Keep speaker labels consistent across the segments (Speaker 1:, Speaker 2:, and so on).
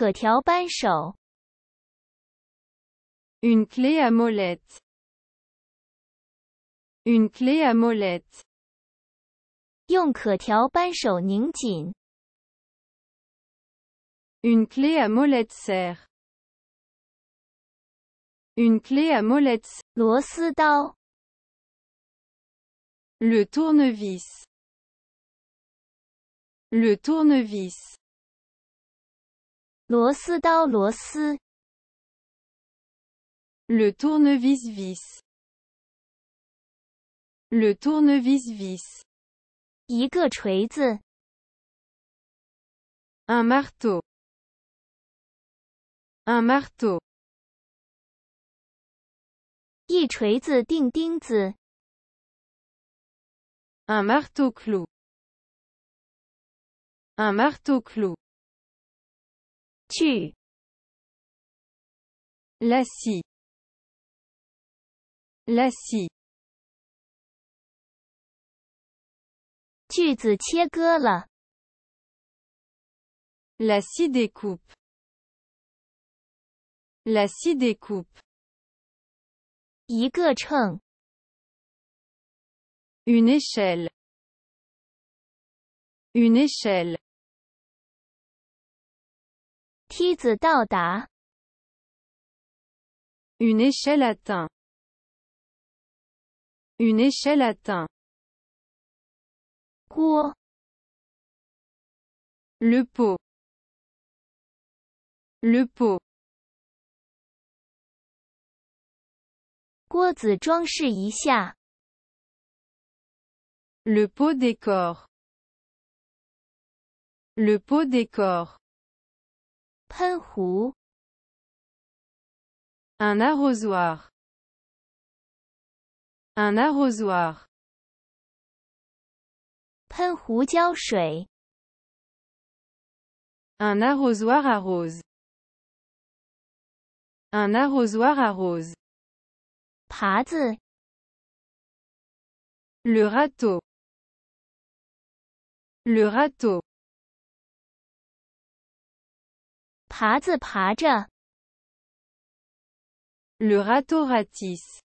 Speaker 1: Une clé à molette. Une clé à molette. Une clé à molette serre. Une clé à molette. serre. Le tournevis. Le tournevis. 螺丝刀螺丝，le tournevis vis，le tournevis vis。一个锤子，un marteau，un marteau。一锤子钉钉子，un marteau clou。un marteau clou。La scie. La scie. la scie découpe. La scie découpe. Une échelle. Une échelle. Une échelle atteint. Une échelle atteint. Le pot. Le pot. Le pot décor. Le pot décor. Un arrosoir, un arrosoir, un arrosoir arrose, un arrosoir rose. Pate. le râteau, le râteau. 爬子爬着，le r a t a r a t i s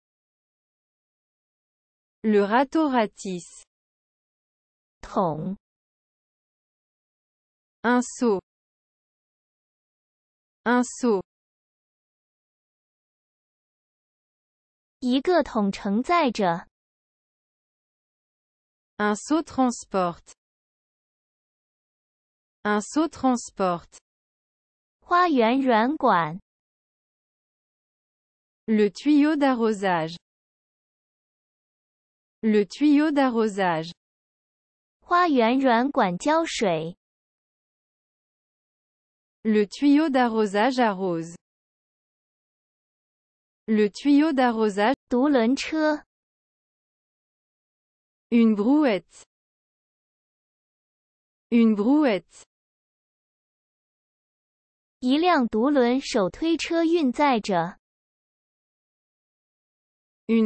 Speaker 1: l e r a t a r a t i s t r n c u n saut，un saut，一个桶承载着，un saut r a n s p o r t e u n saut transporte。Le tuyau d'arrosage le tuyau d'arrosage le tuyau d'arrosage arrose le tuyau d'arrosage arrose une brouette une brouette une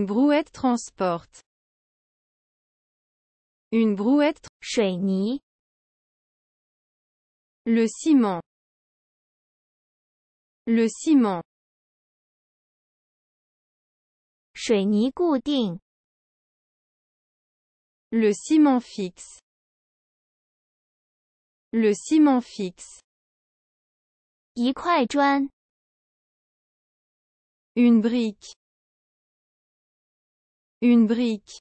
Speaker 1: brouette transporte. Une brouette. Le ciment. Le ciment. Le ciment fixe. Le ciment fixe. Une brique. Une brique.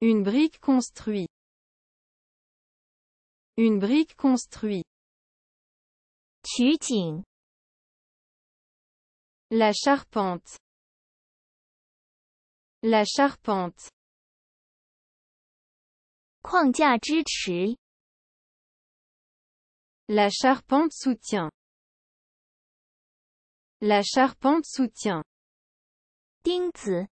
Speaker 1: Une brique construite. Une brique construite. La charpente. La charpente. 框架支持，la charpente soutient，la charpente soutient，钉子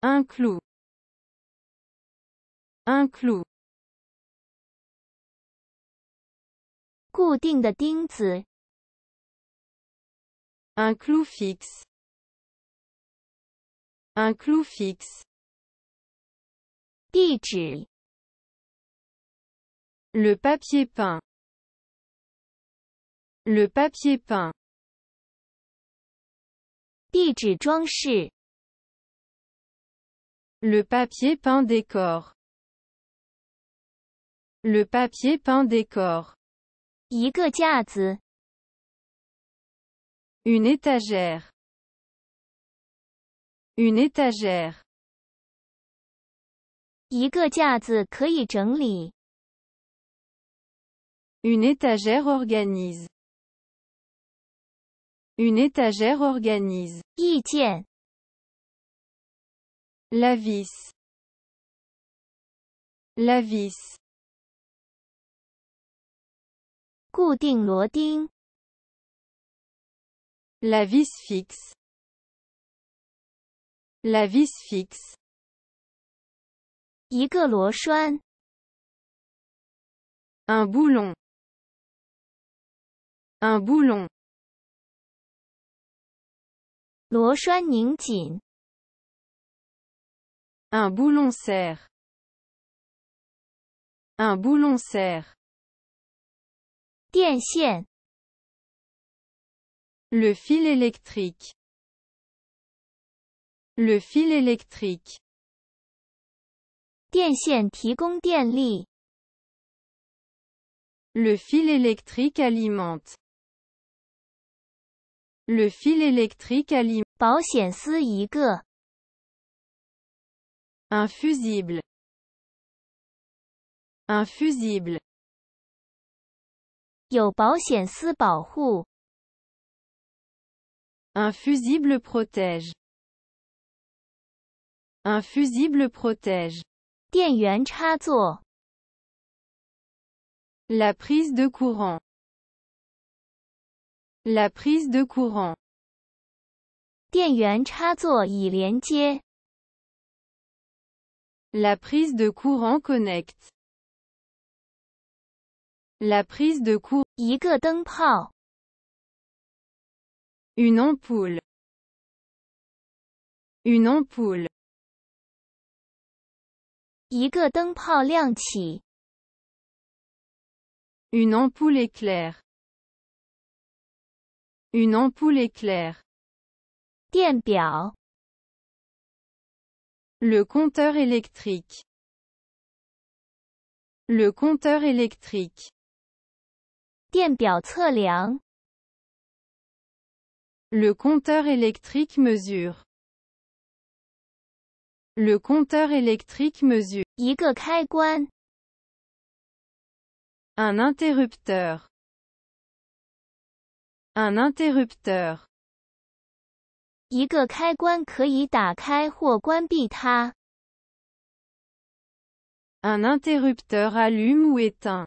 Speaker 1: ，un clou，un clou，固定的钉子，un clou fixe，un clou fixe。Le papier peint. Le papier peint. Le papier peint décor. Le papier peint décor. décor. Une étagère. Une étagère. 一个架子可以整理。Une étagère organise. Une étagère organise. 一天。La vis. La vis. 固定螺钉。La vis fixe. La vis fixe. Un boulon, un boulon, Un boulon serre, un boulon serre, le fil électrique, le fil électrique. Le fil électrique alimente. Le fil électrique alimente. Un fusible. Un fusible. Un fusible protège. Un fusible protège. La prise de courant. La prise de courant. La prise de courant connecte. La prise de courant. Une ampoule. Une ampoule. Une ampoule éclaire. Une ampoule éclaire. Le compteur électrique. Le compteur électrique. Le compteur électrique mesure. Le compteur électrique mesure 一个开关 un interrupteur. Un interrupteur. Un interrupteur allume ou éteint.